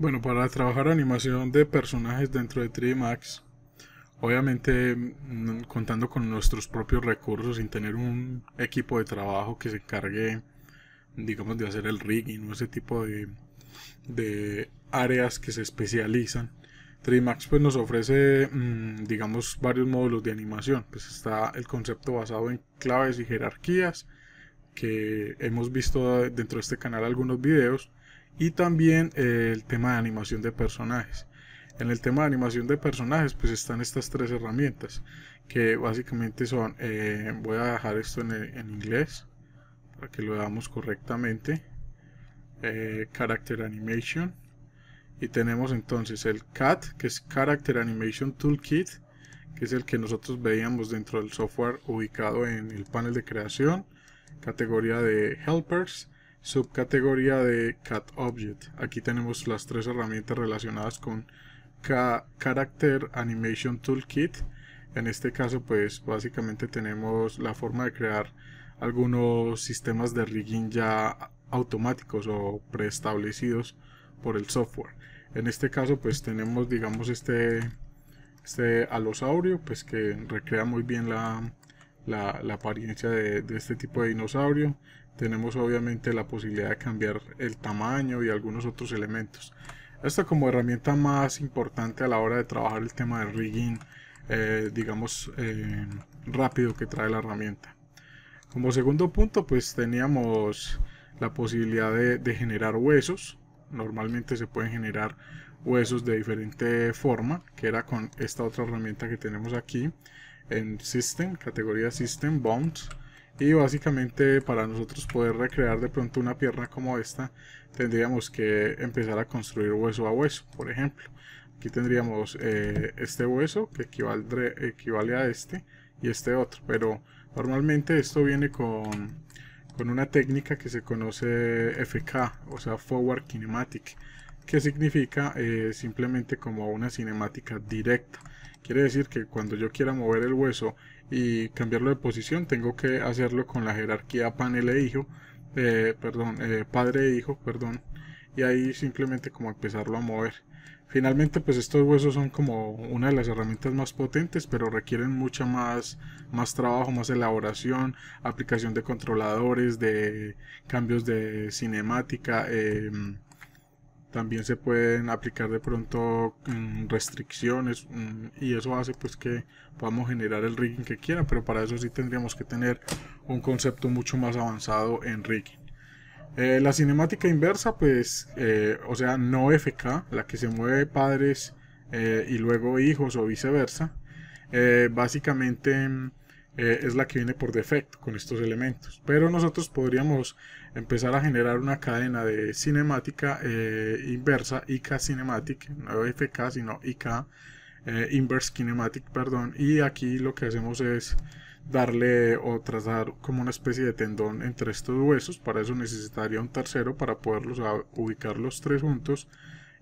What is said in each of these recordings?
Bueno, para trabajar animación de personajes dentro de 3D Max, obviamente mm, contando con nuestros propios recursos, sin tener un equipo de trabajo que se encargue, digamos, de hacer el rigging o ese tipo de, de áreas que se especializan. 3D Max pues, nos ofrece, mm, digamos, varios módulos de animación. Pues está el concepto basado en claves y jerarquías, que hemos visto dentro de este canal algunos videos y también eh, el tema de animación de personajes. En el tema de animación de personajes pues están estas tres herramientas que básicamente son, eh, voy a dejar esto en, inglés para que lo veamos correctamente, eh, Character Animation y tenemos entonces el CAT que es Character Animation Toolkit que es el que nosotros veíamos dentro del software ubicado en el panel de creación, categoría de helpers subcategoría de cat object. Aquí tenemos las tres herramientas relacionadas con Character Animation Toolkit. En este caso, pues básicamente tenemos la forma de crear algunos sistemas de rigging ya automáticos o preestablecidos por el software. En este caso, pues tenemos, digamos, este, este alosaurio, pues que recrea muy bien la, la, apariencia de este tipo de dinosaurio tenemos obviamente la posibilidad de cambiar el tamaño y algunos otros elementos. Esto como herramienta más importante a la hora de trabajar el tema del rigging, eh, digamos, eh, rápido que trae la herramienta. Como segundo punto, pues teníamos la posibilidad de, de generar huesos. Normalmente se pueden generar huesos de diferente forma, que era con esta otra herramienta que tenemos aquí en System, categoría System Bounds y básicamente para nosotros poder recrear de pronto una pierna como esta, tendríamos que empezar a construir hueso a hueso, por ejemplo. Aquí tendríamos eh, este hueso que equivale, equivale a este y este otro, pero normalmente esto viene con, con una técnica que se conoce FK, o sea Forward Kinematic, que significa eh, simplemente como una cinemática directa. Quiere decir que cuando yo quiera mover el hueso y cambiarlo de posición, tengo que hacerlo con la jerarquía panel e hijo, eh, perdón, eh, padre e hijo, perdón, y ahí simplemente como empezarlo a mover. Finalmente, pues estos huesos son como una de las herramientas más potentes, pero requieren mucha más, más trabajo, más elaboración, aplicación de controladores, de cambios de cinemática, eh, también se pueden aplicar de pronto mm, restricciones mm, y eso hace pues que podamos generar el rigging que quieran pero para eso sí tendríamos que tener un concepto mucho más avanzado en rigging eh, la cinemática inversa pues eh, o sea no FK la que se mueve padres eh, y luego hijos o viceversa básicamente mm, es la que viene por defecto con estos elementos pero nosotros podríamos empezar a generar una cadena de cinemática eh, inversa, IK Cinematic, no FK, sino IK eh, Inverse Kinematic, perdón, y aquí lo que hacemos es darle o trazar como una especie de tendón entre estos huesos, para eso necesitaría un tercero para poderlos ubicar los tres juntos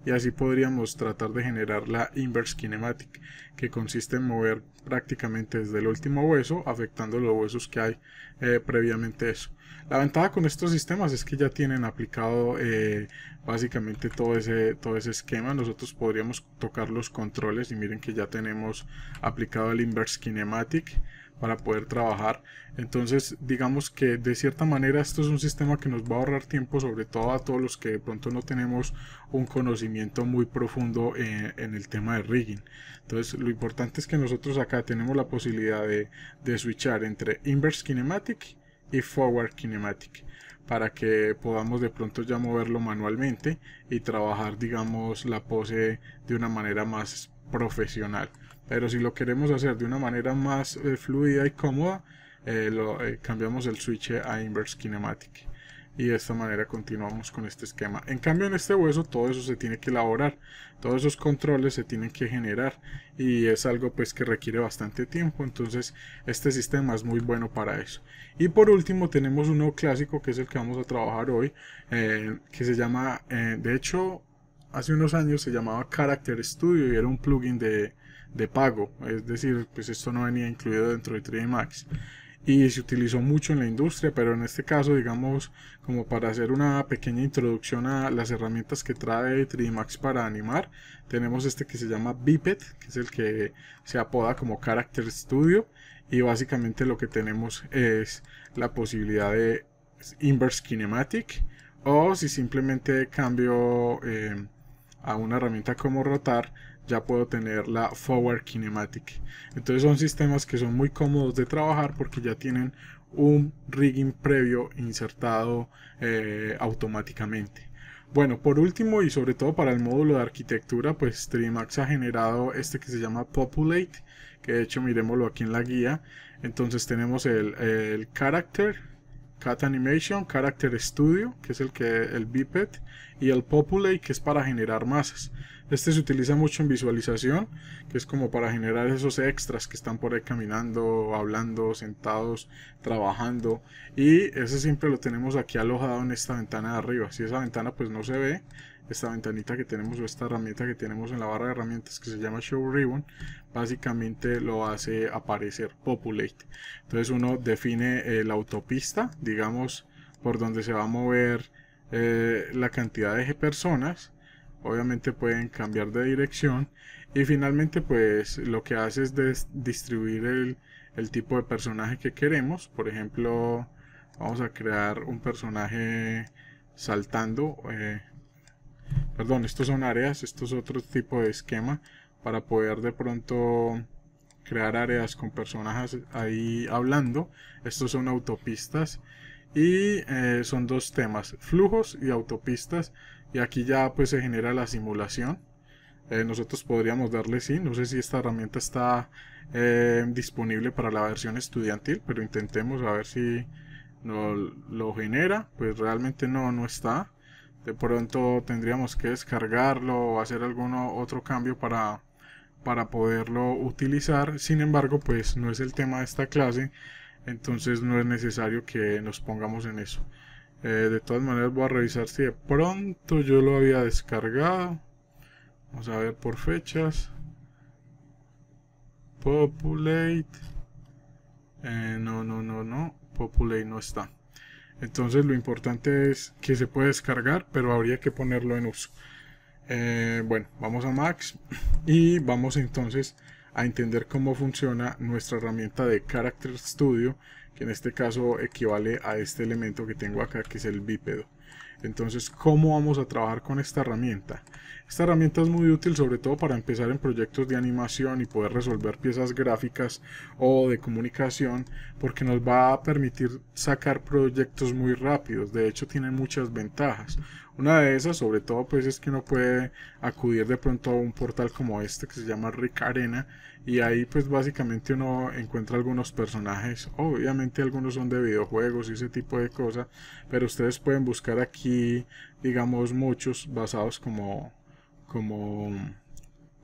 y así podríamos tratar de generar la inverse kinematic que consiste en mover prácticamente desde el último hueso afectando los huesos que hay eh, previamente previamente eso la ventaja con estos sistemas es que ya tienen aplicado eh, básicamente todo ese, todo ese esquema. Nosotros podríamos tocar los controles y miren que ya tenemos aplicado el Inverse Kinematic para poder trabajar. Entonces, digamos que de cierta manera esto es un sistema que nos va a ahorrar tiempo, sobre todo a todos los que de pronto no tenemos un conocimiento muy profundo eh, en, el tema de rigging. Entonces, lo importante es que nosotros acá tenemos la posibilidad de, de switchar entre Inverse Kinematic y Forward Kinematic para que podamos de pronto ya moverlo manualmente y trabajar digamos la pose de una manera más profesional pero si lo queremos hacer de una manera más eh, fluida y cómoda eh, lo, eh, cambiamos el switch a Inverse Kinematic y de esta manera continuamos con este esquema. En cambio en este hueso todo eso se tiene que elaborar, todos esos controles se tienen que generar y es algo pues que requiere bastante tiempo, entonces este sistema es muy bueno para eso. Y por último tenemos un nuevo clásico que es el que vamos a trabajar hoy, eh, que se llama, eh, de hecho hace unos años se llamaba Character Studio y era un plugin de, de pago, es decir, pues esto no venía incluido dentro de 3D Max y se utilizó mucho en la industria, pero en este caso, digamos, como para hacer una pequeña introducción a las herramientas que trae 3D Max para animar, tenemos este que se llama Biped, que es el que se apoda como Character Studio, y básicamente lo que tenemos es la posibilidad de Inverse Kinematic, o si simplemente cambio eh, a una herramienta como Rotar, ya puedo tener la Forward Kinematic. Entonces son sistemas que son muy cómodos de trabajar porque ya tienen un rigging previo insertado eh, automáticamente. Bueno, por último y sobre todo para el módulo de arquitectura, pues Streamax ha generado este que se llama Populate, que de hecho miremoslo aquí en la guía. Entonces tenemos el, el character, Cat Animation, Character Studio, que es el que el Biped, y el Populate, que es para generar masas. Este se utiliza mucho en visualización, que es como para generar esos extras que están por ahí caminando, hablando, sentados, trabajando. Y ese siempre lo tenemos aquí alojado en esta ventana de arriba. Si esa ventana pues no se ve, esta ventanita que tenemos o esta herramienta que tenemos en la barra de herramientas que se llama Show Ribbon, básicamente lo hace aparecer Populate. Entonces uno define eh, la autopista, digamos, por donde se va a mover eh, la cantidad de personas. Obviamente pueden cambiar de dirección. Y finalmente pues lo que hace es distribuir el, tipo de personaje que queremos. Por ejemplo, vamos a crear un personaje saltando. Eh, perdón, estos son áreas, esto es otro tipo de esquema para poder de pronto crear áreas con personajes ahí hablando. Estos son autopistas y eh, son dos temas, flujos y autopistas. Y aquí ya pues se genera la simulación. Eh, nosotros podríamos darle sí, no sé si esta herramienta está eh, disponible para la versión estudiantil, pero intentemos a ver si lo genera. Pues realmente no, no está de pronto tendríamos que descargarlo o hacer algún otro cambio para, para poderlo utilizar. Sin embargo, pues no es el tema de esta clase, entonces no es necesario que nos pongamos en eso. Eh, de todas maneras voy a revisar si de pronto yo lo había descargado. Vamos a ver por fechas. Populate. Eh, no, no, no, no. Populate no está. Entonces lo importante es que se puede descargar, pero habría que ponerlo en uso. Eh, bueno, vamos a Max y vamos entonces a entender cómo funciona nuestra herramienta de Character Studio, que en este caso equivale a este elemento que tengo acá, que es el bípedo. Entonces, ¿cómo vamos a trabajar con esta herramienta? Esta herramienta es muy útil sobre todo para empezar en proyectos de animación y poder resolver piezas gráficas o de comunicación porque nos va a permitir sacar proyectos muy rápidos. De hecho, tiene muchas ventajas. Una de esas, sobre todo, pues es que uno puede acudir de pronto a un portal como este que se llama Rick Arena y ahí pues básicamente uno encuentra algunos personajes, obviamente algunos son de videojuegos y ese tipo de cosas, pero ustedes pueden buscar aquí, digamos, muchos basados como como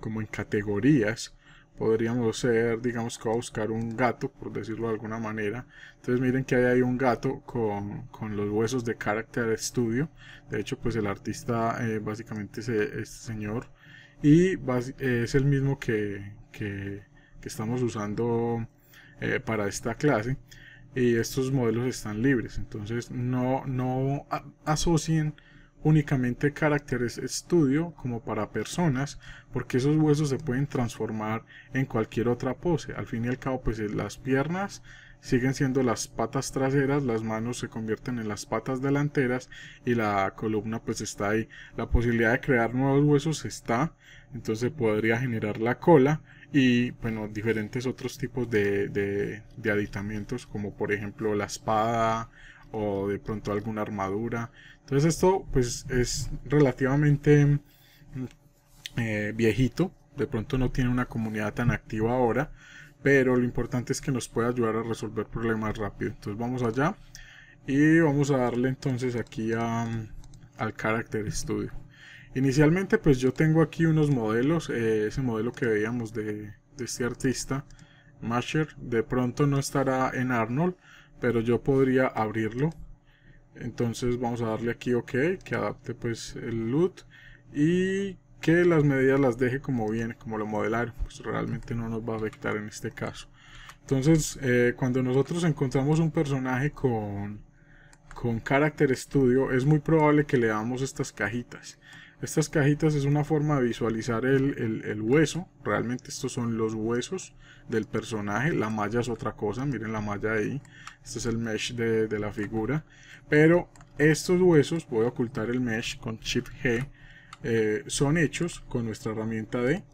como en categorías podríamos ser, digamos, que a buscar un gato, por decirlo de alguna manera. Entonces miren que hay un gato con, los huesos de Character Studio. De hecho, pues el artista eh, básicamente es este señor. Y es el mismo que, que, estamos usando eh, para esta clase. Y estos modelos están libres. Entonces no, no asocien únicamente caracteres estudio como para personas, porque esos huesos se pueden transformar en cualquier otra pose. Al fin y al cabo, pues eh, las piernas siguen siendo las patas traseras, las manos se convierten en las patas delanteras y la columna pues está ahí. La posibilidad de crear nuevos huesos está, entonces podría generar la cola y bueno, diferentes otros tipos de, de, de aditamentos como por ejemplo la espada, o de pronto alguna armadura. Entonces esto pues es relativamente mm, eh, viejito, de pronto no tiene una comunidad tan activa ahora, pero lo importante es que nos puede ayudar a resolver problemas rápido. Entonces vamos allá y vamos a darle entonces aquí mm, al Character Studio. Inicialmente pues yo tengo aquí unos modelos, eh, ese modelo que veíamos de, de este artista, Masher, de pronto no estará en Arnold, pero yo podría abrirlo entonces vamos a darle aquí ok que adapte pues el loot. y que las medidas las deje como viene. como lo modelaron pues realmente no nos va a afectar en este caso entonces eh, cuando nosotros encontramos un personaje con con carácter estudio. es muy probable que le damos estas cajitas estas cajitas es una forma de visualizar el, el, hueso. Realmente estos son los huesos del personaje. La malla es otra cosa. Miren la malla ahí. Este es el mesh de, la figura. Pero estos huesos, voy a ocultar el mesh con chip G, eh, son hechos con nuestra herramienta de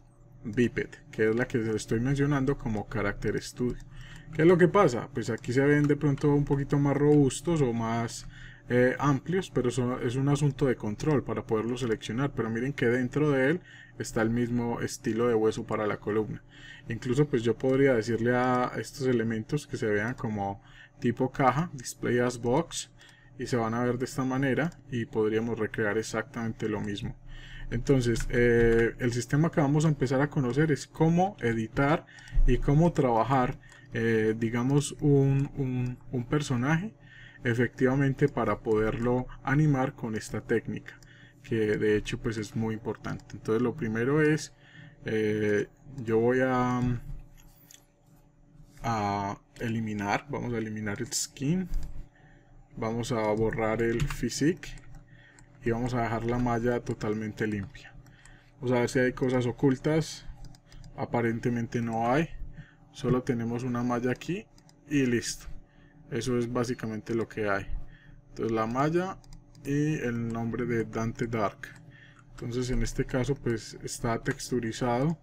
Biped, que es la que les estoy mencionando como Character Studio. ¿Qué es lo que pasa? Pues aquí se ven de pronto un poquito más robustos o más eh, amplios, pero es un asunto de control para poderlo seleccionar. Pero miren que dentro de él está el mismo estilo de hueso para la columna. Incluso pues yo podría decirle a estos elementos que se vean como tipo caja, display as box, y se van a ver de esta manera y podríamos recrear exactamente lo mismo. Entonces, eh, el sistema que vamos a empezar a conocer es cómo editar y cómo trabajar, eh, digamos, un, un, personaje efectivamente para poderlo animar con esta técnica que de hecho pues es muy importante entonces lo primero es eh, yo voy a a eliminar. Vamos a eliminar el skin. Vamos a borrar el physique. Y vamos a dejar la malla totalmente limpia. Vamos a ver si hay cosas ocultas. Aparentemente no hay. Solo tenemos una malla aquí y listo. Eso es básicamente lo que hay. Entonces la malla y el nombre de Dante Dark. Entonces en este caso pues está texturizado.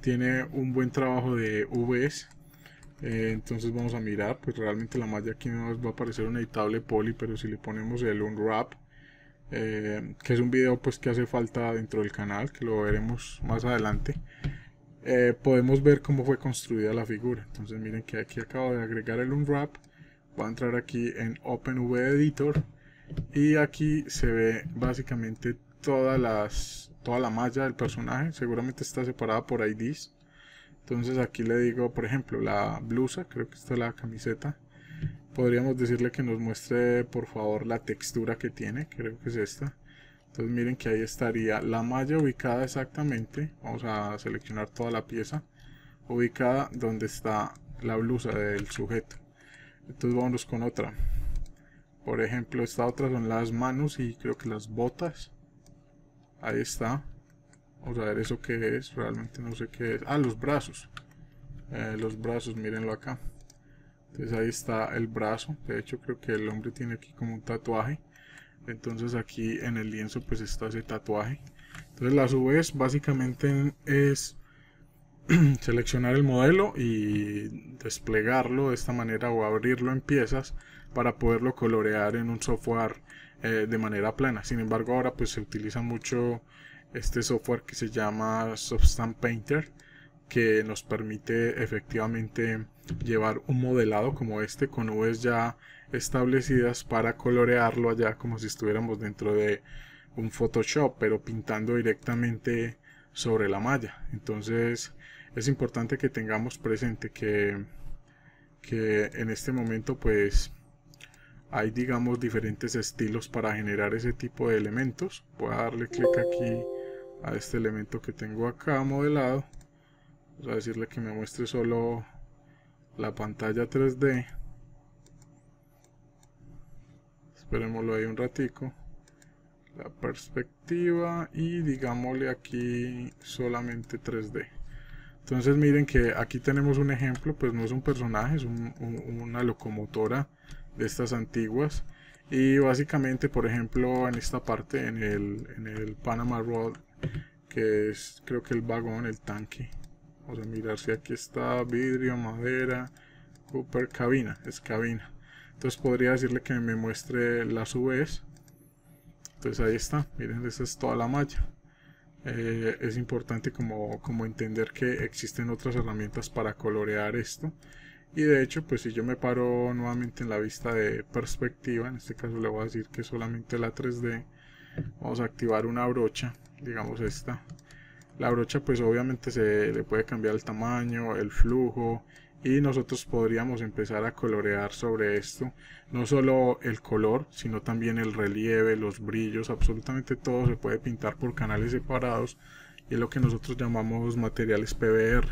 Tiene un buen trabajo de UVs eh, entonces vamos a mirar, pues realmente la malla aquí no nos va a aparecer un editable poly, pero si le ponemos el unwrap, eh, que es un video pues que hace falta dentro del canal, que lo veremos más adelante, eh, podemos ver cómo fue construida la figura. Entonces miren que aquí acabo de agregar el unwrap, voy a entrar aquí en Open V Editor y aquí se ve básicamente toda la malla del personaje, seguramente está separada por IDs entonces aquí le digo, por ejemplo, la blusa, creo que esta es la camiseta. Podríamos decirle que nos muestre, por favor, la textura que tiene, creo que es esta. Entonces miren que ahí estaría la malla ubicada exactamente. Vamos a seleccionar toda la pieza ubicada donde está la blusa del sujeto. Entonces vámonos con otra. Por ejemplo, esta otra son las manos y creo que las botas. Ahí está. Vamos a ver eso que es, realmente no sé qué es. Ah, los brazos. Eh, los brazos, mírenlo acá. Entonces ahí está el brazo. De hecho creo que el hombre tiene aquí como un tatuaje. Entonces aquí en el lienzo pues está ese tatuaje. Entonces la su es básicamente es seleccionar el modelo y desplegarlo de esta manera o abrirlo en piezas para poderlo colorear en un software eh, de manera plana. Sin embargo ahora pues se utiliza mucho este software que se llama Substance Painter que nos permite efectivamente llevar un modelado como este con nubes ya establecidas para colorearlo allá como si estuviéramos dentro de un Photoshop pero pintando directamente sobre la malla entonces es importante que tengamos presente que que en este momento pues hay digamos diferentes estilos para generar ese tipo de elementos voy a darle clic aquí a este elemento que tengo acá modelado vamos a decirle que me muestre solo la pantalla 3D esperémoslo ahí un ratico la perspectiva y digámosle aquí solamente 3D entonces miren que aquí tenemos un ejemplo pues no es un personaje es una locomotora de estas antiguas y básicamente por ejemplo en esta parte en el, en el Panama Road que es creo que el vagón, el tanque. Vamos a mirar si aquí está vidrio, madera, Cooper, cabina, es cabina. Entonces podría decirle que me muestre las UVs. Entonces ahí está, miren, esa es toda la malla. Eh, es importante como, como entender que existen otras herramientas para colorear esto. Y de hecho, pues si yo me paro nuevamente en la vista de perspectiva, en este caso le voy a decir que solamente la 3D, vamos a activar una brocha digamos esta. La brocha pues obviamente se le puede cambiar el tamaño, el flujo y nosotros podríamos empezar a colorear sobre esto. No solo el color, sino también el relieve, los brillos, absolutamente todo se puede pintar por canales separados y es lo que nosotros llamamos materiales PBR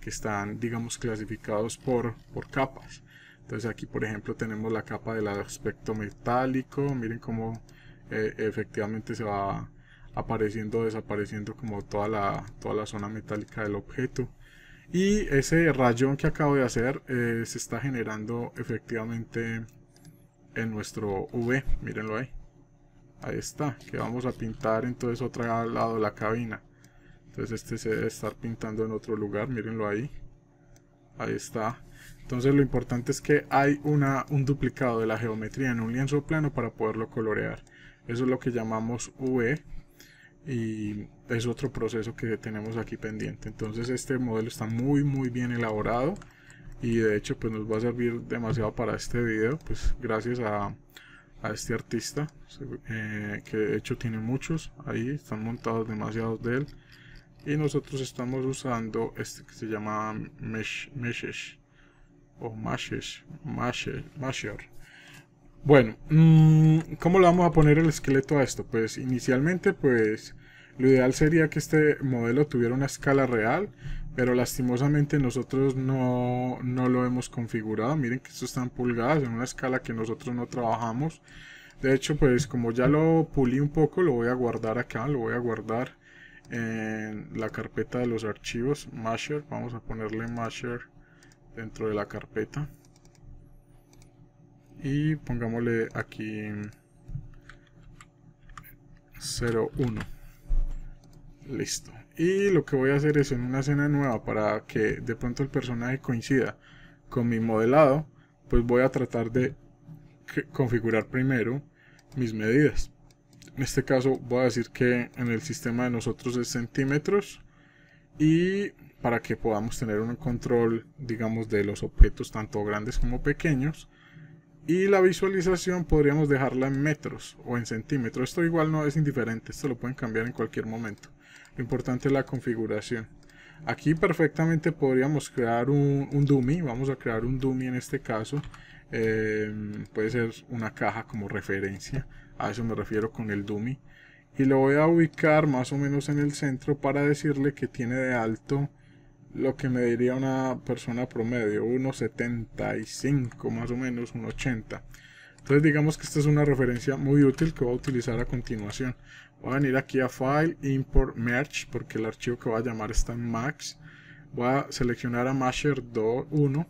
que están digamos clasificados por, por capas. Entonces aquí por ejemplo tenemos la capa del aspecto metálico, miren cómo eh, efectivamente se va apareciendo o desapareciendo como toda la, toda la zona metálica del objeto. Y ese rayón que acabo de hacer eh, se está generando efectivamente en nuestro V, mírenlo ahí. Ahí está, que vamos a pintar entonces otro lado de la cabina. Entonces este se debe estar pintando en otro lugar, mírenlo ahí. Ahí está. Entonces lo importante es que hay una, un duplicado de la geometría en un lienzo plano para poderlo colorear. Eso es lo que llamamos V y es otro proceso que tenemos aquí pendiente. Entonces este modelo está muy muy bien elaborado y de hecho pues nos va a servir demasiado para este video, pues gracias a, este artista eh, que de hecho tiene muchos ahí, están montados demasiados de él y nosotros estamos usando este que se llama Mesh, Mesh o Mashesh, Masher, Masher bueno, mm, ¿cómo le vamos a poner el esqueleto a esto? Pues inicialmente, pues lo ideal sería que este modelo tuviera una escala real, pero lastimosamente nosotros no, no lo hemos configurado. Miren que esto está en pulgadas, en una escala que nosotros no trabajamos. De hecho, pues como ya lo pulí un poco, lo voy a guardar acá, lo voy a guardar en la carpeta de los archivos, Masher, vamos a ponerle Masher dentro de la carpeta y pongámosle aquí 01 listo y lo que voy a hacer es en una escena nueva para que de pronto el personaje coincida con mi modelado pues voy a tratar de configurar primero mis medidas en este caso voy a decir que en el sistema de nosotros es centímetros y para que podamos tener un control digamos de los objetos tanto grandes como pequeños y la visualización podríamos dejarla en metros o en centímetros. Esto igual no es indiferente, esto lo pueden cambiar en cualquier momento. Lo importante es la configuración. Aquí perfectamente podríamos crear un, dummy, vamos a crear un dummy en este caso. Em, puede ser una caja como referencia, a eso me refiero con el dummy. Y lo voy a ubicar más o menos en el centro para decirle que tiene de alto lo que me diría una persona promedio, 1,75 más o menos, 1,80. Entonces digamos que esta es una referencia muy útil que voy a utilizar a continuación. Voy a venir aquí a File, Import, Merge, porque el archivo que voy a llamar está en Max. Voy a seleccionar a Masher 2.1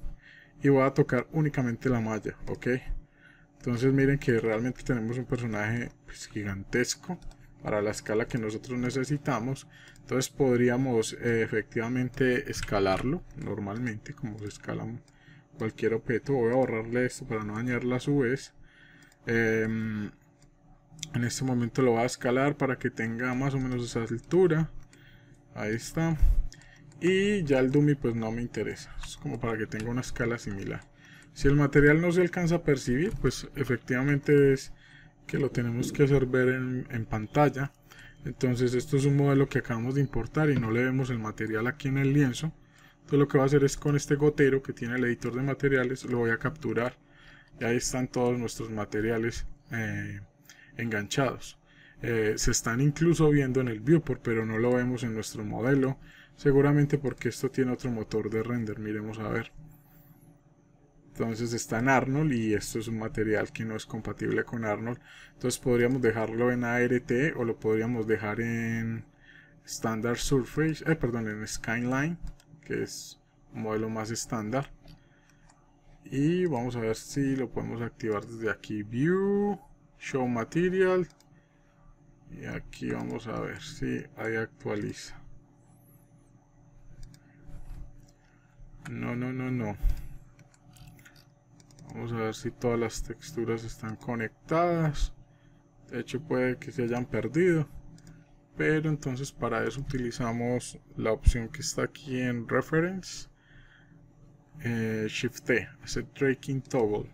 y voy a tocar únicamente la malla, ¿ok? Entonces miren que realmente tenemos un personaje pues, gigantesco para la escala que nosotros necesitamos. Entonces podríamos eh, efectivamente escalarlo normalmente como se escala cualquier objeto. Voy a borrarle esto para no dañarla a su vez. Em, en este momento lo voy a escalar para que tenga más o menos esa altura. Ahí está. Y ya el dummy pues no me interesa. Es como para que tenga una escala similar. Si el material no se alcanza a percibir, pues efectivamente es que lo tenemos que hacer ver en, pantalla entonces esto es un modelo que acabamos de importar y no le vemos el material aquí en el lienzo entonces lo que va a hacer es con este gotero que tiene el editor de materiales lo voy a capturar y ahí están todos nuestros materiales eh, enganchados eh, se están incluso viendo en el viewport pero no lo vemos en nuestro modelo seguramente porque esto tiene otro motor de render miremos a ver entonces está en Arnold y esto es un material que no es compatible con Arnold. Entonces podríamos dejarlo en ART o lo podríamos dejar en Standard Surface, eh, perdón, en Skyline, que es un modelo más estándar. Y vamos a ver si lo podemos activar desde aquí. View, Show Material. Y aquí vamos a ver si ahí actualiza. No, no, no, no. Vamos a ver si todas las texturas están conectadas. De hecho puede que se hayan perdido. Pero entonces para eso utilizamos la opción que está aquí en Reference. Eh, Shift T, e, Set Tracking Toggle.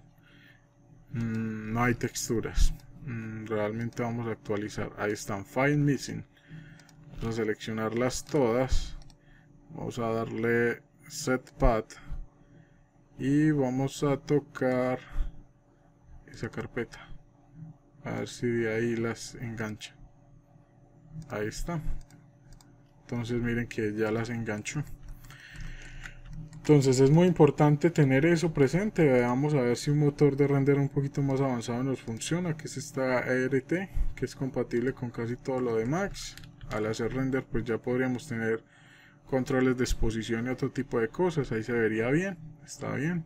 Mm, no hay texturas. Mm, realmente vamos a actualizar. Ahí están, Find Missing. Vamos a seleccionarlas todas. Vamos a darle Set Path y vamos a tocar esa carpeta a ver si de ahí las engancha ahí está entonces miren que ya las engancho entonces es muy importante tener eso presente vamos a ver si un motor de render un poquito más avanzado nos funciona que es esta ART, e que es compatible con casi todo lo de Max al hacer render pues ya podríamos tener controles de exposición y otro tipo de cosas ahí se vería bien está bien.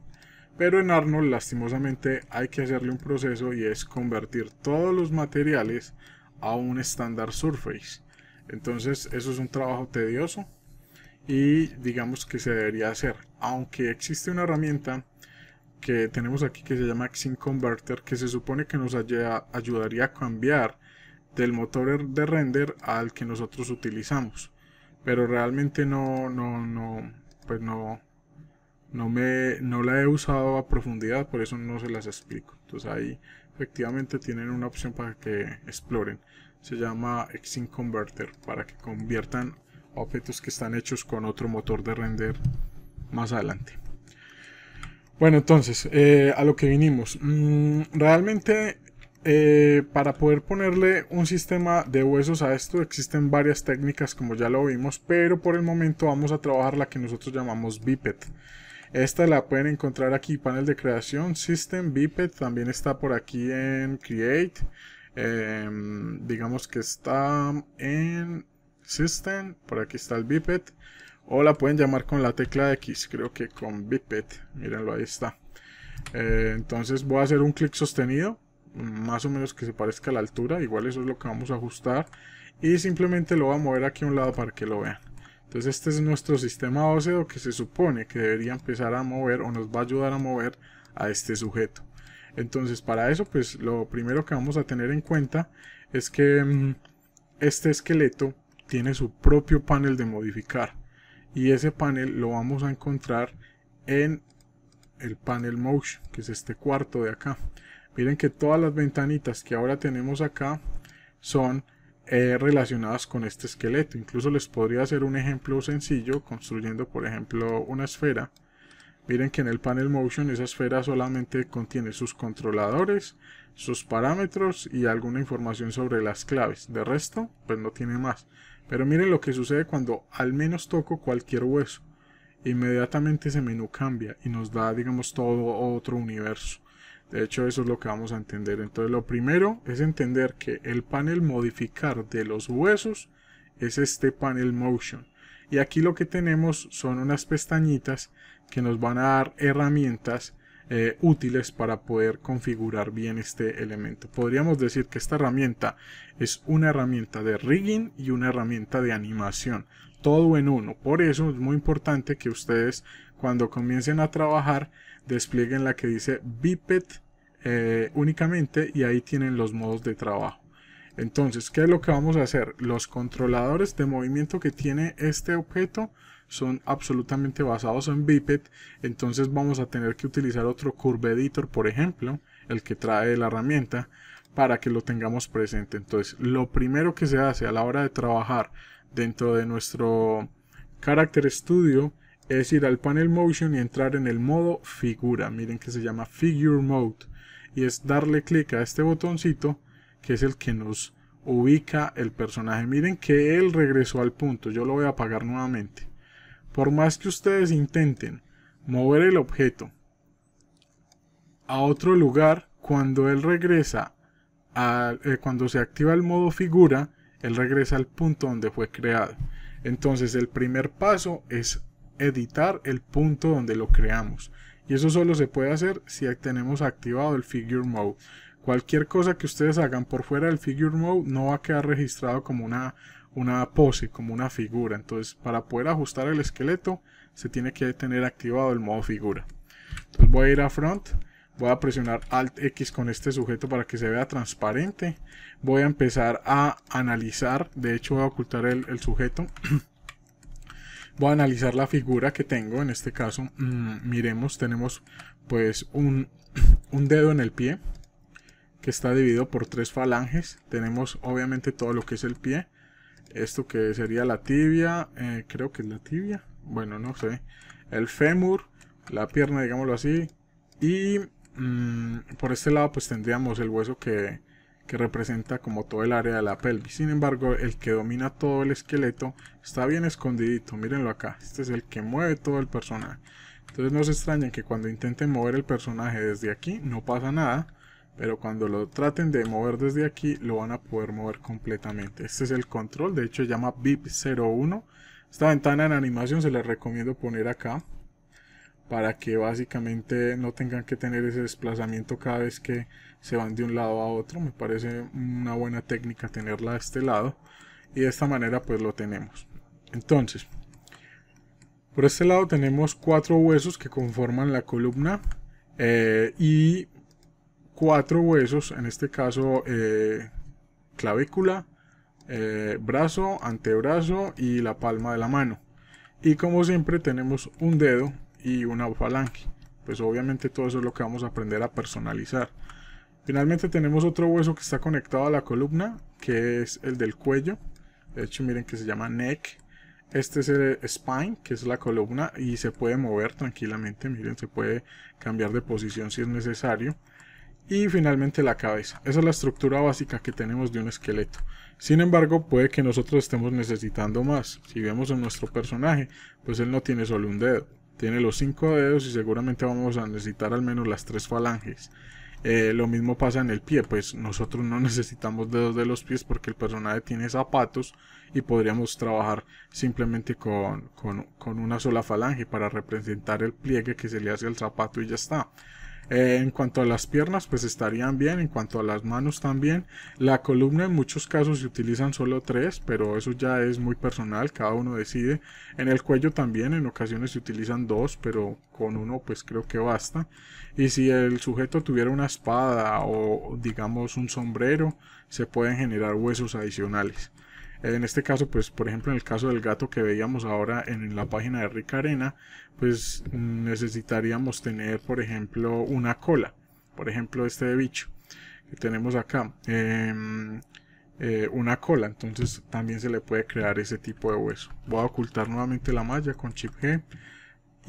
Pero en Arnold lastimosamente hay que hacerle un proceso y es convertir todos los materiales a un estándar surface. Entonces eso es un trabajo tedioso y digamos que se debería hacer. Aunque existe una herramienta que tenemos aquí que se llama Xin Converter que se supone que nos ayudaría a cambiar del motor er-, de render al que nosotros utilizamos pero realmente no no no pues no no, me, no la he usado a profundidad, por eso no se las explico. Entonces ahí efectivamente tienen una opción para que exploren. Se llama Exin Converter, para que conviertan objetos que están hechos con otro motor de render más adelante. Bueno, entonces, eh, a lo que vinimos. Mm, realmente, eh, para poder ponerle un sistema de huesos a esto, existen varias técnicas como ya lo vimos, pero por el momento vamos a trabajar la que nosotros llamamos biped. Esta la pueden encontrar aquí, panel de creación, System, Biped, también está por aquí en Create. Em, digamos que está en System, por aquí está el Biped. O la pueden llamar con la tecla X, creo que con Biped, mírenlo, ahí está. Eh, entonces voy a hacer un clic sostenido, más o menos que se parezca a la altura, igual eso es lo que vamos a ajustar. Y simplemente lo voy a mover aquí a un lado para que lo vean. Entonces este es nuestro sistema óseo que se supone que debería empezar a mover o nos va a ayudar a mover a este sujeto. Entonces para eso pues lo primero que vamos a tener en cuenta es que mm, este esqueleto tiene su propio panel de modificar y ese panel lo vamos a encontrar en el panel motion que es este cuarto de acá. Miren que todas las ventanitas que ahora tenemos acá son eh, relacionadas con este esqueleto. Incluso les podría hacer un ejemplo sencillo construyendo por ejemplo una esfera. Miren que en el panel motion esa esfera solamente contiene sus controladores, sus parámetros y alguna información sobre las claves. De resto, pues no tiene más. Pero miren lo que sucede cuando al menos toco cualquier hueso. Inmediatamente ese menú cambia y nos da, digamos, todo otro universo. De hecho, eso es lo que vamos a entender. Entonces, lo primero es entender que el panel modificar de los huesos es este panel motion. Y aquí lo que tenemos son unas pestañitas que nos van a dar herramientas eh, útiles para poder configurar bien este elemento. Podríamos decir que esta herramienta es una herramienta de rigging y una herramienta de animación. Todo en uno. Por eso es muy importante que ustedes cuando comiencen a trabajar despliegue en la que dice biped eh, únicamente y ahí tienen los modos de trabajo. Entonces, ¿qué es lo que vamos a hacer? Los controladores de movimiento que tiene este objeto son absolutamente basados en biped, entonces vamos a tener que utilizar otro curve editor, por ejemplo, el que trae la herramienta, para que lo tengamos presente. Entonces, lo primero que se hace a la hora de trabajar dentro de nuestro Character Studio es ir al panel motion y entrar en el modo figura. Miren que se llama figure mode. Y es darle clic a este botoncito que es el que nos ubica el personaje. Miren que él regresó al punto. Yo lo voy a apagar nuevamente. Por más que ustedes intenten mover el objeto a otro lugar, cuando él regresa, a, eh, cuando se activa el modo figura, él regresa al punto donde fue creado. Entonces el primer paso es editar el punto donde lo creamos. Y eso solo se puede hacer si tenemos activado el Figure Mode. Cualquier cosa que ustedes hagan por fuera del Figure Mode no va a quedar registrado como una, una pose, como una figura. Entonces, para poder ajustar el esqueleto, se tiene que tener activado el modo figura. Entonces voy a ir a Front. Voy a presionar Alt X con este sujeto para que se vea transparente. Voy a empezar a analizar. De hecho voy a ocultar el, el sujeto. voy a analizar la figura que tengo en este caso mm, miremos tenemos pues un, dedo en el pie que está dividido por tres falanges tenemos obviamente todo lo que es el pie esto que sería la tibia eh, creo que es la tibia bueno no sé el fémur la pierna digámoslo así y mm, por este lado pues tendríamos el hueso que que representa como todo el área de la pelvis. Sin embargo, el que domina todo el esqueleto está bien escondidito, mírenlo acá, este es el que mueve todo el personaje. Entonces no se extrañen que cuando intenten mover el personaje desde aquí no pasa nada, pero cuando lo traten de mover desde aquí lo van a poder mover completamente. Este es el control, de hecho se llama VIP01. Esta ventana en animación se les recomiendo poner acá, para que básicamente no tengan que tener ese desplazamiento cada vez que se van de un lado a otro. Me parece una buena técnica tenerla de este lado y de esta manera pues lo tenemos. Entonces, por este lado tenemos cuatro huesos que conforman la columna eh, y cuatro huesos, en este caso eh, clavícula, eh, brazo, antebrazo y la palma de la mano. Y como siempre tenemos un dedo y una falange. Pues obviamente todo eso es lo que vamos a aprender a personalizar. Finalmente tenemos otro hueso que está conectado a la columna, que es el del cuello. De hecho, miren que se llama neck. Este es el spine, que es la columna, y se puede mover tranquilamente. Miren, se puede cambiar de posición si es necesario. Y finalmente la cabeza. Esa es la estructura básica que tenemos de un esqueleto. Sin embargo, puede que nosotros estemos necesitando más. Si vemos en nuestro personaje, pues él no tiene solo un dedo. Tiene los cinco dedos y seguramente vamos a necesitar al menos las tres falanges. Eh, lo mismo pasa en el pie, pues nosotros no necesitamos dedos de los pies porque el personaje tiene zapatos y podríamos trabajar simplemente con una sola falange para representar el pliegue que se le hace al zapato y ya está. Eh, en cuanto a las piernas, pues estarían bien. En cuanto a las manos, también. La columna, en muchos casos, se utilizan solo tres, pero eso ya es muy personal. Cada uno decide. En el cuello también, en ocasiones se utilizan dos, pero con uno, pues creo que basta. Y si el sujeto tuviera una espada o, digamos, un sombrero, se pueden generar huesos adicionales. En este caso, pues por ejemplo en el caso del gato que veíamos ahora en la página de Rica Arena, pues necesitaríamos tener por ejemplo una cola, por ejemplo este de bicho que tenemos acá, em, eh, una cola, entonces también se le puede crear ese tipo de hueso. Voy a ocultar nuevamente la malla con Chip G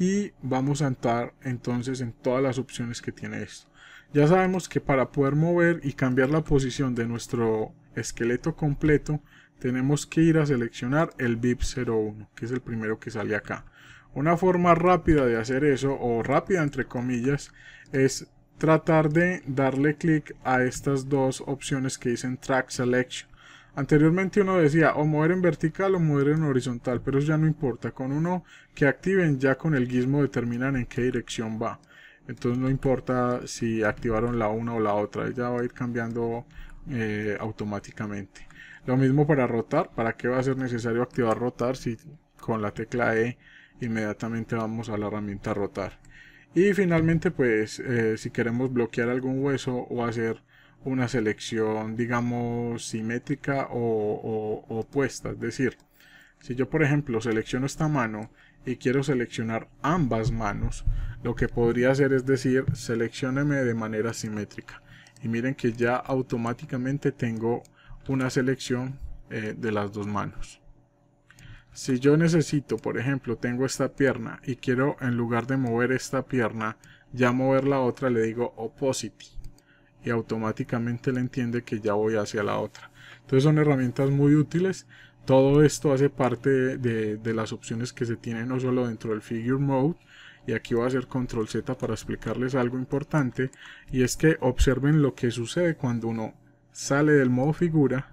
y vamos a entrar entonces en todas las opciones que tiene esto. Ya sabemos que para poder mover y cambiar la posición de nuestro esqueleto completo tenemos que ir a seleccionar el VIP 01, que es el primero que sale acá. Una forma rápida de hacer eso, o rápida entre comillas, es tratar de darle clic a estas dos opciones que dicen Track Selection. Anteriormente uno decía o mover en vertical o mover en horizontal, pero ya no importa. Con uno que activen ya con el gizmo determinan en qué dirección va. Entonces no importa si activaron la una o la otra, ya va a ir cambiando eh, automáticamente. Lo mismo para rotar, ¿para qué va a ser necesario activar rotar si con la tecla E inmediatamente vamos a la herramienta rotar? Y finalmente pues eh, si queremos bloquear algún hueso o hacer una selección digamos simétrica o, o, opuesta, es decir, si yo por ejemplo selecciono esta mano y quiero seleccionar ambas manos, lo que podría hacer es decir seleccioneme de manera simétrica. Y miren que ya automáticamente tengo una selección eh, de las dos manos. Si yo necesito, por ejemplo, tengo esta pierna y quiero en lugar de mover esta pierna, ya mover la otra, le digo opposite y automáticamente le entiende que ya voy hacia la otra. Entonces son herramientas muy útiles. Todo esto hace parte de, las opciones que se tienen no solo dentro del Figure Mode, y aquí voy a hacer control Z para explicarles algo importante y es que observen lo que sucede cuando uno sale del modo figura,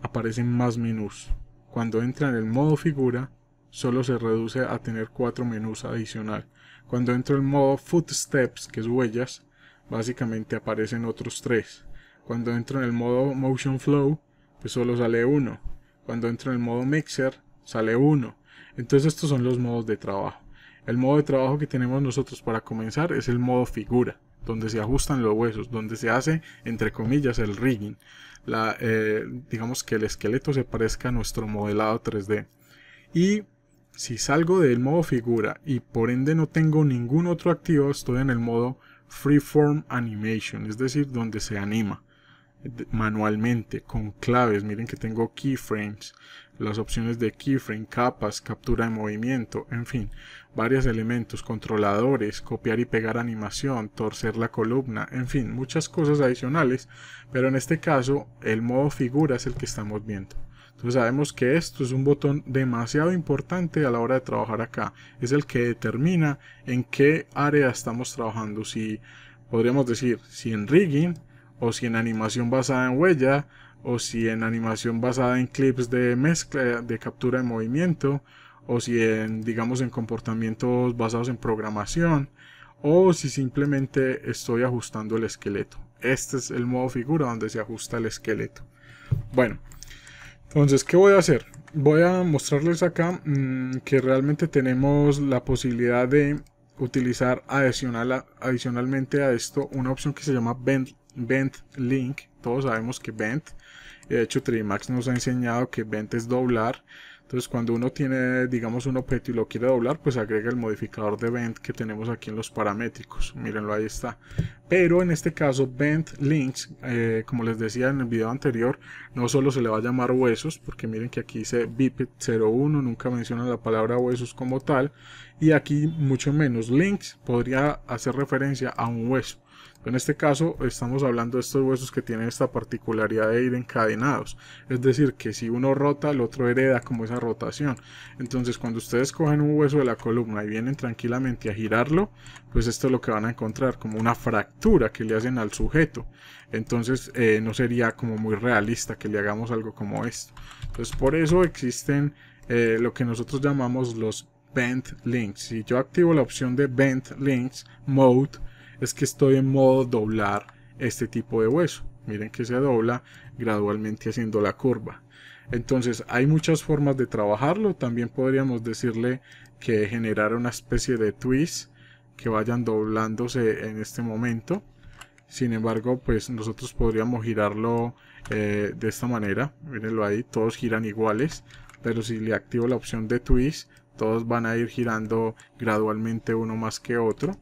aparecen más menús. Cuando entra en el modo figura, solo se reduce a tener cuatro menús adicional. Cuando entra el modo footsteps, que es huellas, básicamente aparecen otros tres. Cuando entro en el modo motion flow, pues solo sale uno. Cuando entro en el modo mixer, sale uno. Entonces estos son los modos de trabajo. El modo de trabajo que tenemos nosotros para comenzar es el modo figura donde se ajustan los huesos, donde se hace, entre comillas, el rigging. La, eh, digamos que el esqueleto se parezca a nuestro modelado 3D. Y si salgo del modo figura y por ende no tengo ningún otro activo, estoy en el modo Freeform Animation, es decir, donde se anima manualmente con claves. Miren que tengo keyframes, las opciones de keyframe, capas, captura de movimiento, en fin, varios elementos, controladores, copiar y pegar animación, torcer la columna, en fin, muchas cosas adicionales, pero en este caso el modo figura es el que estamos viendo. Entonces sabemos que esto es un botón demasiado importante a la hora de trabajar acá. Es el que determina en qué área estamos trabajando. Si podríamos decir, si en rigging, o si en animación basada en huella, o si en animación basada en clips de mezcla, de captura de movimiento, o si en, digamos, en comportamientos basados en programación, o si simplemente estoy ajustando el esqueleto. Este es el modo figura donde se ajusta el esqueleto. Bueno, entonces, ¿qué voy a hacer? Voy a mostrarles acá mm, que realmente tenemos la posibilidad de utilizar adicionalmente a esto una opción que se llama Bend Bent Link. Todos sabemos que Bent, eh, de hecho Trimax nos ha enseñado que Bent es doblar. Entonces cuando uno tiene, digamos, un objeto y lo quiere doblar, pues agrega el modificador de Bent que tenemos aquí en los paramétricos. Mírenlo, ahí está. Pero en este caso, bend links, eh, como les decía en el video anterior, no solo se le va a llamar huesos, porque miren que aquí dice BIP01, nunca menciona la palabra huesos como tal. Y aquí mucho menos links podría hacer referencia a un hueso. En este caso estamos hablando de estos huesos que tienen esta particularidad de ir encadenados, es decir, que si uno rota, el otro hereda como esa rotación. Entonces cuando ustedes cogen un hueso de la columna y vienen tranquilamente a girarlo, pues esto es lo que van a encontrar, como una fractura que le hacen al sujeto. Entonces eh, no sería como muy realista que le hagamos algo como esto. Entonces por eso existen eh, lo que nosotros llamamos los bent links. Si yo activo la opción de bent links mode, es que estoy en modo doblar este tipo de hueso. Miren que se dobla gradualmente haciendo la curva. Entonces hay muchas formas de trabajarlo. También podríamos decirle que generar una especie de twist que vayan doblándose en este momento. Sin embargo, pues nosotros podríamos girarlo eh, de esta manera. Mírenlo ahí, todos giran iguales. Pero si le activo la opción de twist, todos van a ir girando gradualmente uno más que otro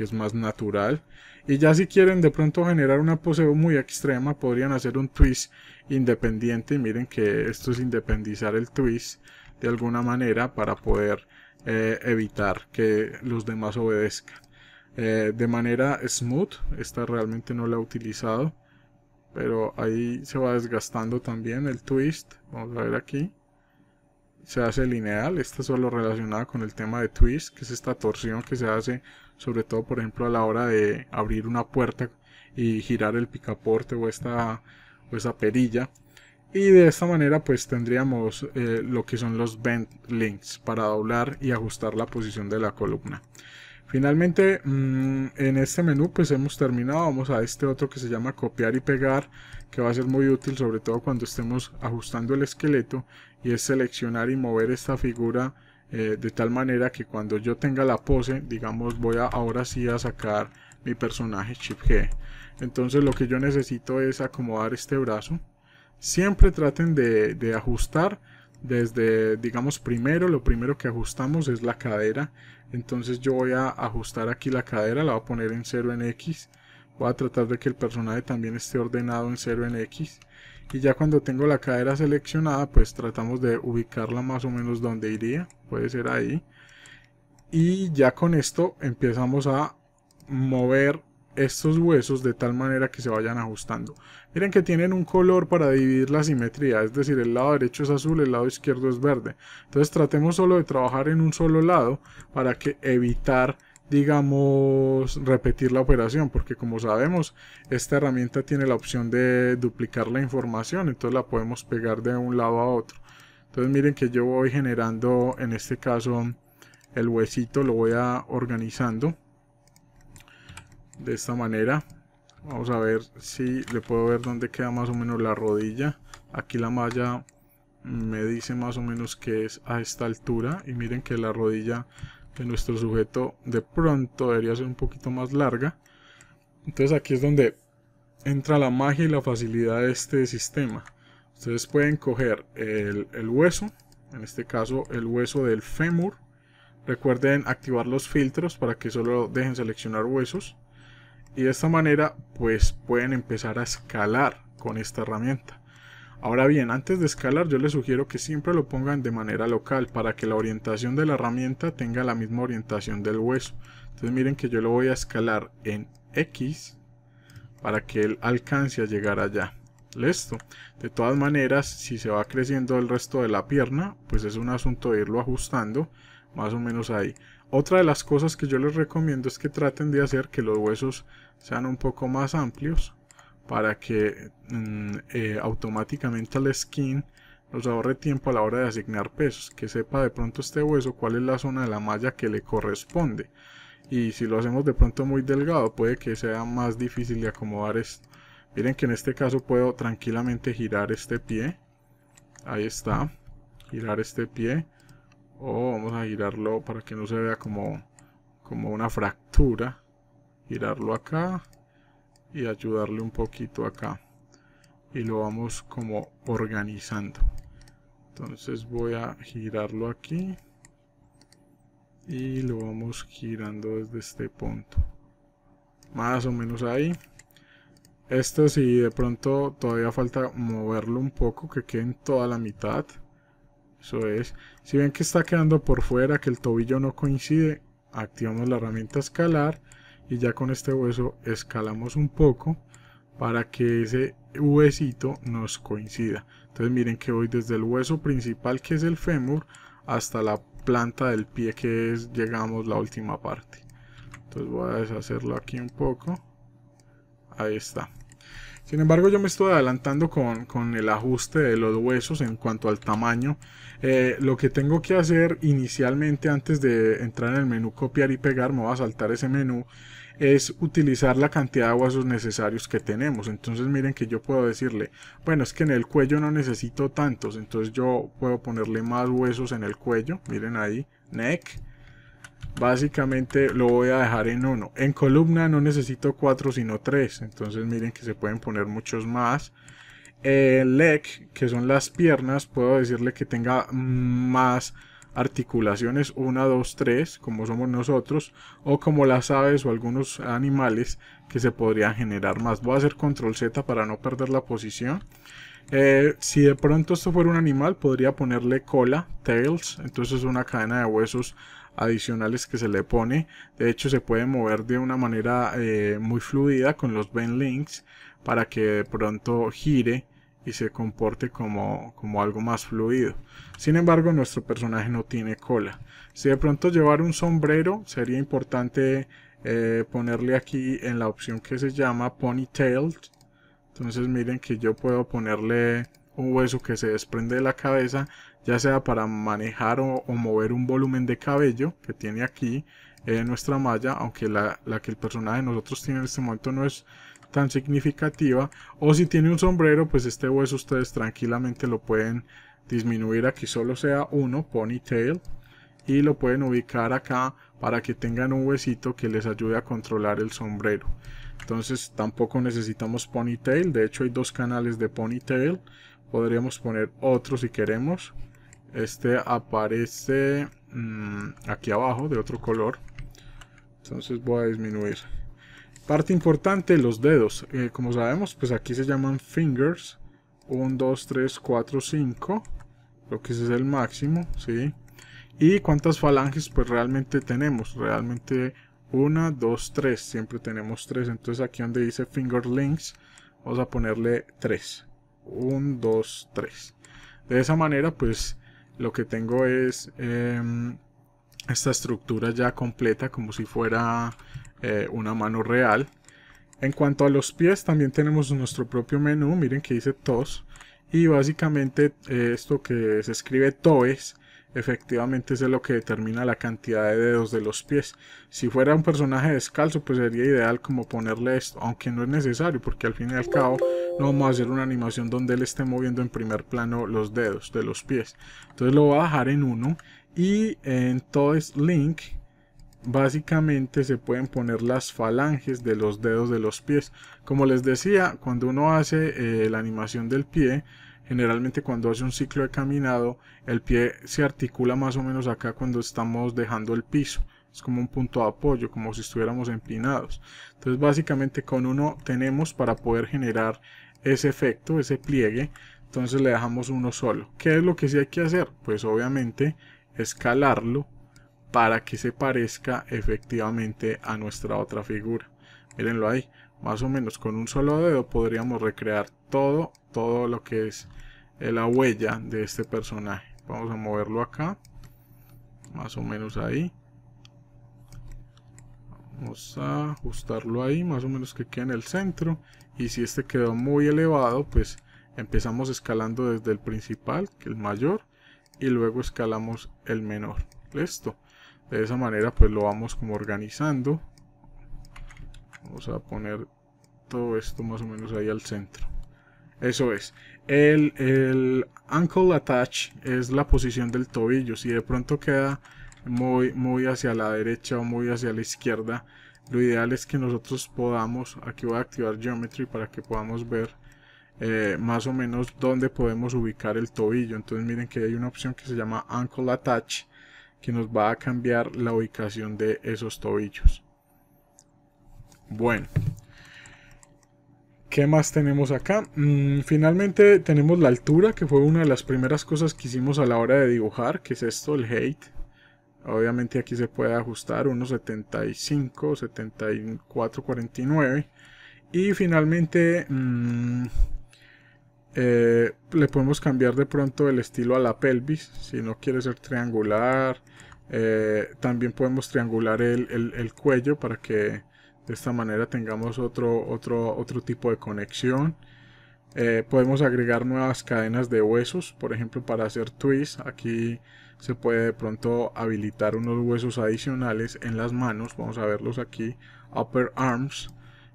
que es más natural. Y ya si quieren de pronto generar una pose muy extrema, podrían hacer un twist independiente. Y miren que esto es independizar el twist de alguna manera para poder eh, evitar que los demás obedezcan. Eh, de manera smooth, esta realmente no la he utilizado. Pero ahí se va desgastando también el twist. Vamos a ver aquí se hace lineal, esta solo relacionada con el tema de twist, que es esta torsión que se hace sobre todo por ejemplo a la hora de abrir una puerta y girar el picaporte o esta, o esa perilla. Y de esta manera pues tendríamos eh, lo que son los bend links para doblar y ajustar la posición de la columna. Finalmente mm, en este menú pues hemos terminado, vamos a este otro que se llama copiar y pegar que va a ser muy útil sobre todo cuando estemos ajustando el esqueleto y es seleccionar y mover esta figura eh, de tal manera que cuando yo tenga la pose digamos voy a ahora sí a sacar mi personaje chip G entonces lo que yo necesito es acomodar este brazo siempre traten de, de ajustar desde digamos primero lo primero que ajustamos es la cadera entonces yo voy a ajustar aquí la cadera la voy a poner en 0 en X voy a tratar de que el personaje también esté ordenado en 0 en X y ya cuando tengo la cadera seleccionada pues tratamos de ubicarla más o menos donde iría puede ser ahí y ya con esto empezamos a mover estos huesos de tal manera que se vayan ajustando miren que tienen un color para dividir la simetría es decir el lado derecho es azul el lado izquierdo es verde entonces tratemos solo de trabajar en un solo lado para que evitar digamos, repetir la operación, porque como sabemos, esta herramienta tiene la opción de duplicar la información, entonces la podemos pegar de un lado a otro. Entonces miren que yo voy generando, en este caso, el huesito, lo voy a organizando de esta manera. Vamos a ver si le puedo ver dónde queda más o menos la rodilla. Aquí la malla me dice más o menos que es a esta altura y miren que la rodilla que nuestro sujeto de pronto debería ser un poquito más larga. Entonces aquí es donde entra la magia y la facilidad de este sistema. Ustedes pueden coger el, el hueso, en este caso el hueso del fémur. Recuerden activar los filtros para que solo dejen seleccionar huesos. Y de esta manera pues pueden empezar a escalar con esta herramienta. Ahora bien, antes de escalar yo les sugiero que siempre lo pongan de manera local para que la orientación de la herramienta tenga la misma orientación del hueso. Entonces miren que yo lo voy a escalar en X para que él alcance a llegar allá. Listo. De todas maneras, si se va creciendo el resto de la pierna, pues es un asunto de irlo ajustando más o menos ahí. Otra de las cosas que yo les recomiendo es que traten de hacer que los huesos sean un poco más amplios para que mm, eh, automáticamente al skin nos ahorre tiempo a la hora de asignar pesos, que sepa de pronto este hueso cuál es la zona de la malla que le corresponde. Y si lo hacemos de pronto muy delgado, puede que sea más difícil de acomodar esto. Miren que en este caso puedo tranquilamente girar este pie. Ahí está. Girar este pie. O vamos a girarlo para que no se vea como, como una fractura. Girarlo acá y ayudarle un poquito acá y lo vamos como organizando entonces voy a girarlo aquí y lo vamos girando desde este punto más o menos ahí esto si de pronto todavía falta moverlo un poco que quede en toda la mitad eso es si ven que está quedando por fuera que el tobillo no coincide activamos la herramienta escalar y ya con este hueso escalamos un poco para que ese huesito nos coincida. Entonces miren que voy desde el hueso principal que es el fémur hasta la planta del pie que es llegamos la última parte. Entonces voy a deshacerlo aquí un poco. Ahí está. Sin embargo, yo me estoy adelantando con, el ajuste de los huesos en cuanto al tamaño. Eh, lo que tengo que hacer inicialmente antes de entrar en el menú copiar y pegar, me va a saltar ese menú es utilizar la cantidad de huesos necesarios que tenemos. Entonces miren que yo puedo decirle, bueno, es que en el cuello no necesito tantos, entonces yo puedo ponerle más huesos en el cuello, miren ahí, neck. Básicamente lo voy a dejar en uno. En columna no necesito cuatro sino tres, entonces miren que se pueden poner muchos más. El eh, leg, que son las piernas, puedo decirle que tenga más articulaciones 1, 2, 3, como somos nosotros, o como las aves o algunos animales que se podrían generar más. Voy a hacer control Z para no perder la posición. Eh, si de pronto esto fuera un animal, podría ponerle cola, tails, entonces una cadena de huesos adicionales que se le pone. De hecho, se puede mover de una manera eh, muy fluida con los bend links para que de pronto gire y se comporte como, como algo más fluido. Sin embargo, nuestro personaje no tiene cola. Si de pronto llevar un sombrero, sería importante eh, ponerle aquí en la opción que se llama Ponytailed. Entonces miren que yo puedo ponerle un hueso que se desprende de la cabeza, ya sea para manejar o, mover un volumen de cabello que tiene aquí en eh, nuestra malla, aunque la, la que el personaje nosotros tiene en este momento no es tan significativa o si tiene un sombrero pues este hueso ustedes tranquilamente lo pueden disminuir aquí solo sea uno ponytail y lo pueden ubicar acá para que tengan un huesito que les ayude a controlar el sombrero entonces tampoco necesitamos ponytail de hecho hay dos canales de ponytail podríamos poner otro si queremos este aparece mm, aquí abajo de otro color entonces voy a disminuir Parte importante, los dedos. Eh, como sabemos, pues aquí se llaman fingers. 1, 2, 3, 4, 5. Lo que es el máximo, ¿sí? Y cuántas falanges pues realmente tenemos. Realmente 1, 2, 3. Siempre tenemos 3. Entonces aquí donde dice finger links, vamos a ponerle 3. 1, 2, 3. De esa manera pues lo que tengo es em, esta estructura ya completa como si fuera eh, una mano real. En cuanto a los pies, también tenemos nuestro propio menú. Miren que dice TOS. Y básicamente eh, esto que se escribe TOES efectivamente es lo que determina la cantidad de dedos de los pies. Si fuera un personaje descalzo, pues sería ideal como ponerle esto, aunque no es necesario, porque al fin y al cabo no vamos a hacer una animación donde él esté moviendo en primer plano los dedos de los pies. Entonces lo voy a dejar en uno y en toes link Básicamente se pueden poner las falanges de los dedos de los pies. Como les decía, cuando uno hace eh, la animación del pie, generalmente cuando hace un ciclo de caminado, el pie se articula más o menos acá cuando estamos dejando el piso. Es como un punto de apoyo, como si estuviéramos empinados. Entonces básicamente con uno tenemos para poder generar ese efecto, ese pliegue. Entonces le dejamos uno solo. ¿Qué es lo que sí hay que hacer? Pues obviamente escalarlo para que se parezca efectivamente a nuestra otra figura. Mírenlo ahí, más o menos con un solo dedo podríamos recrear todo, todo lo que es eh, la huella de este personaje. Vamos a moverlo acá, más o menos ahí. Vamos a ajustarlo ahí, más o menos que quede en el centro. Y si este quedó muy elevado, pues empezamos escalando desde el principal, que el mayor, y luego escalamos el menor. Listo de esa manera pues lo vamos como organizando vamos a poner todo esto más o menos ahí al centro eso es el, el ankle attach es la posición del tobillo si de pronto queda muy, muy hacia la derecha o muy hacia la izquierda lo ideal es que nosotros podamos aquí voy a activar geometry para que podamos ver eh, más o menos dónde podemos ubicar el tobillo entonces miren que hay una opción que se llama ankle attach que nos va a cambiar la ubicación de esos tobillos. Bueno, ¿Qué más tenemos acá? Mm, finalmente tenemos la altura, que fue una de las primeras cosas que hicimos a la hora de dibujar, que es esto, el height. Obviamente aquí se puede ajustar unos 75, 74, 49. Y finalmente mm, eh, le podemos cambiar de pronto el estilo a la pelvis, si no quiere ser triangular. Eh, también podemos triangular el, cuello para que de esta manera tengamos otro, otro, otro tipo de conexión. Eh, podemos agregar nuevas cadenas de huesos, por ejemplo para hacer twist. Aquí se puede de pronto habilitar unos huesos adicionales en las manos. Vamos a verlos aquí. Upper arms,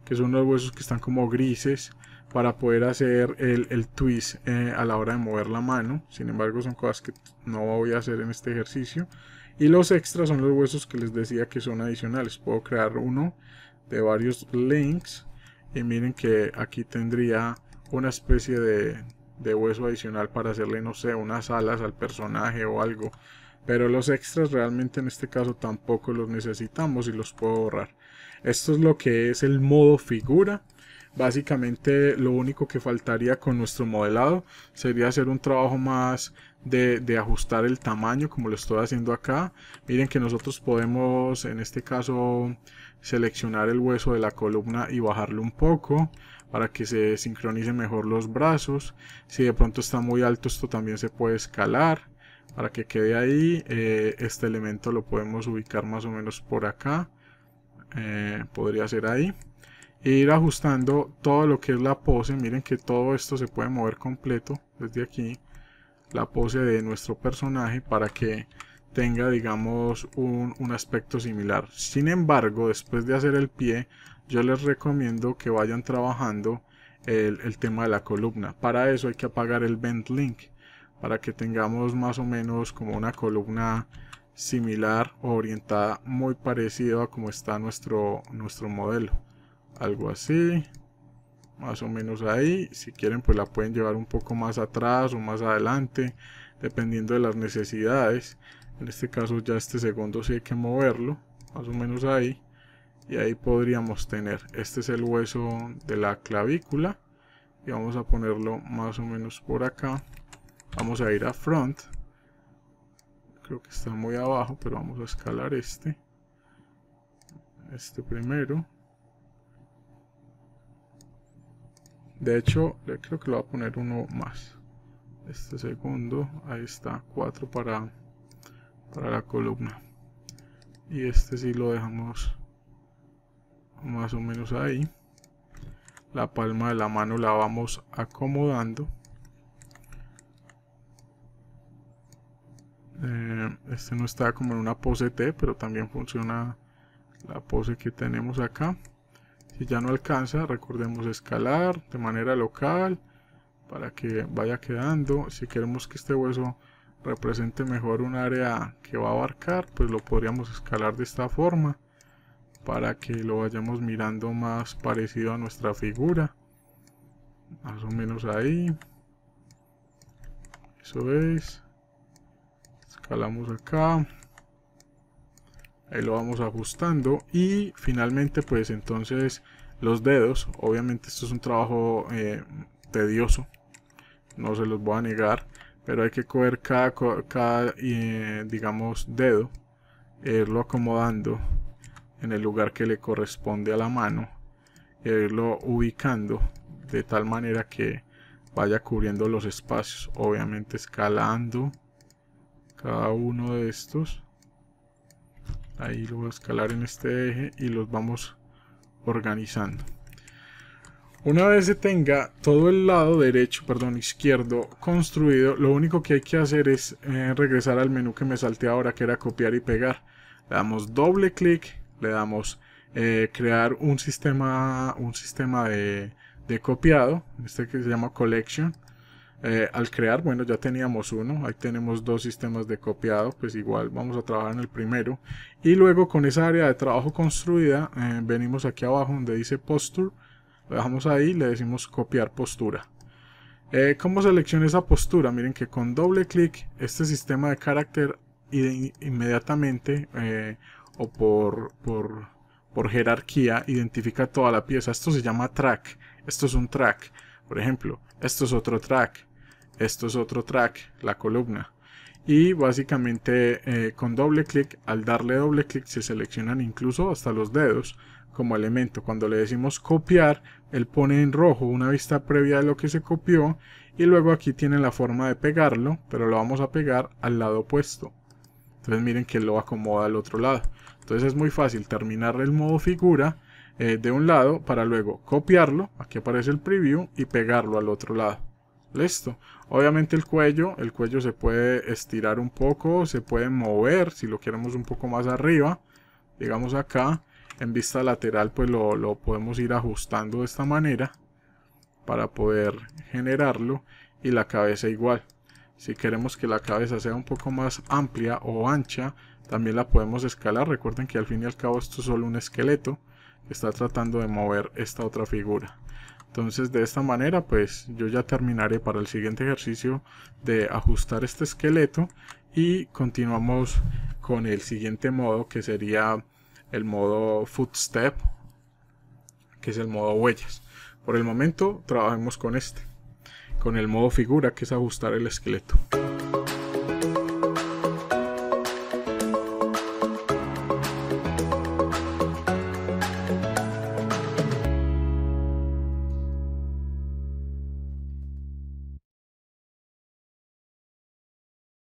que son unos huesos que están como grises para poder hacer el, twist eh, a la hora de mover la mano. Sin embargo, son cosas que no voy a hacer en este ejercicio. Y los extras son los huesos que les decía que son adicionales. Puedo crear uno de varios links. Y miren que aquí tendría una especie de, de hueso adicional para hacerle, no sé, unas alas al personaje o algo. Pero los extras realmente en este caso tampoco los necesitamos y los puedo borrar. Esto es lo que es el modo figura. Básicamente lo único que faltaría con nuestro modelado sería hacer un trabajo más de, ajustar el tamaño como lo estoy haciendo acá. Miren que nosotros podemos en este caso seleccionar el hueso de la columna y bajarlo un poco para que se sincronicen mejor los brazos. Si de pronto está muy alto esto también se puede escalar para que quede ahí. Eh, este elemento lo podemos ubicar más o menos por acá. Eh, podría ser ahí e ir ajustando todo lo que es la pose miren que todo esto se puede mover completo desde aquí la pose de nuestro personaje para que tenga digamos un, aspecto similar sin embargo después de hacer el pie yo les recomiendo que vayan trabajando el, tema de la columna para eso hay que apagar el bend link para que tengamos más o menos como una columna similar o orientada muy parecida a como está nuestro, nuestro modelo algo así más o menos ahí si quieren pues la pueden llevar un poco más atrás o más adelante dependiendo de las necesidades en este caso ya este segundo sí hay que moverlo más o menos ahí y ahí podríamos tener este es el hueso de la clavícula y vamos a ponerlo más o menos por acá vamos a ir a front creo que está muy abajo pero vamos a escalar este este primero De hecho, yo creo que le voy a poner uno más. Este segundo, ahí está, cuatro para, para la columna. Y este sí lo dejamos más o menos ahí. La palma de la mano la vamos acomodando. Eh, este no está como en una pose T, pero también funciona la pose que tenemos acá. Si ya no alcanza, recordemos escalar de manera local para que vaya quedando. Si queremos que este hueso represente mejor un área que va a abarcar, pues lo podríamos escalar de esta forma para que lo vayamos mirando más parecido a nuestra figura. Más o menos ahí. Eso es. Escalamos acá ahí lo vamos ajustando y finalmente pues entonces los dedos obviamente esto es un trabajo eh, tedioso no se los voy a negar pero hay que coger cada, cada eh, digamos dedo irlo acomodando en el lugar que le corresponde a la mano irlo ubicando de tal manera que vaya cubriendo los espacios obviamente escalando cada uno de estos ahí lo voy a escalar en este eje y los vamos organizando una vez se tenga todo el lado derecho, perdón, izquierdo construido, lo único que hay que hacer es eh, regresar al menú que me salte ahora, que era copiar y pegar. Le damos doble clic, le damos eh, crear un sistema, un sistema de, de copiado, este que se llama collection. Eh, al crear, bueno, ya teníamos uno, ahí tenemos dos sistemas de copiado, pues igual vamos a trabajar en el primero. Y luego con esa área de trabajo construida, eh, venimos aquí abajo donde dice posture, lo dejamos ahí, le decimos copiar postura. como eh, ¿Cómo esa postura? Miren que con doble clic, este sistema de carácter inmediatamente o por, por jerarquía identifica toda la pieza. Esto se llama track, esto es un track. Por ejemplo, esto es otro track. Esto es otro track, la columna. Y básicamente eh, con doble clic, al darle doble clic se seleccionan incluso hasta los dedos como elemento. Cuando le decimos copiar, él pone en rojo una vista previa de lo que se copió y luego aquí tiene la forma de pegarlo, pero lo vamos a pegar al lado opuesto. Entonces miren que lo acomoda al otro lado. Entonces es muy fácil terminar el modo figura eh, de un lado para luego copiarlo, aquí aparece el preview y pegarlo al otro lado. Listo. Obviamente el cuello, el cuello se puede estirar un poco, se puede mover si lo queremos un poco más arriba, digamos acá. En vista lateral pues lo, lo podemos ir ajustando de esta manera para poder generarlo y la cabeza igual. Si queremos que la cabeza sea un poco más amplia o ancha, también la podemos escalar. Recuerden que al fin y al cabo esto es solo un esqueleto está tratando de mover esta otra figura. Entonces de esta manera pues yo ya terminaré para el siguiente ejercicio de ajustar este esqueleto y continuamos con el siguiente modo que sería el modo footstep que es el modo huellas. Por el momento trabajemos con este, con el modo figura que es ajustar el esqueleto.